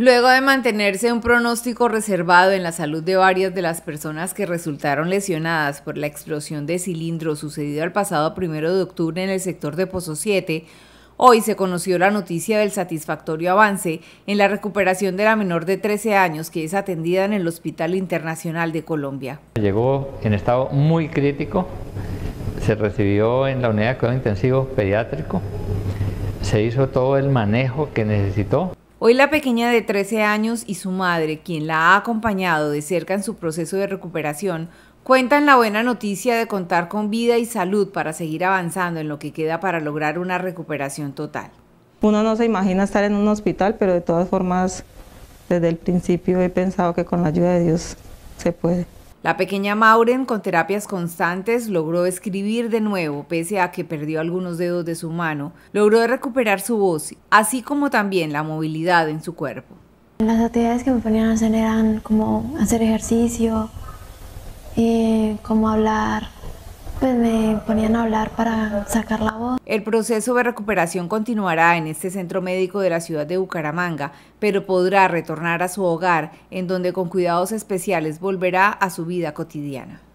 Luego de mantenerse un pronóstico reservado en la salud de varias de las personas que resultaron lesionadas por la explosión de cilindro sucedido el pasado primero de octubre en el sector de Pozo 7, hoy se conoció la noticia del satisfactorio avance en la recuperación de la menor de 13 años que es atendida en el Hospital Internacional de Colombia. Llegó en estado muy crítico, se recibió en la unidad de cuidado intensivo pediátrico, se hizo todo el manejo que necesitó. Hoy la pequeña de 13 años y su madre, quien la ha acompañado de cerca en su proceso de recuperación, cuentan la buena noticia de contar con vida y salud para seguir avanzando en lo que queda para lograr una recuperación total. Uno no se imagina estar en un hospital, pero de todas formas, desde el principio he pensado que con la ayuda de Dios se puede. La pequeña Mauren, con terapias constantes, logró escribir de nuevo, pese a que perdió algunos dedos de su mano, logró recuperar su voz, así como también la movilidad en su cuerpo. Las actividades que me ponían a hacer eran como hacer ejercicio, eh, como hablar pues, me ponían a hablar para sacar la voz. El proceso de recuperación continuará en este centro médico de la ciudad de Bucaramanga, pero podrá retornar a su hogar, en donde con cuidados especiales volverá a su vida cotidiana.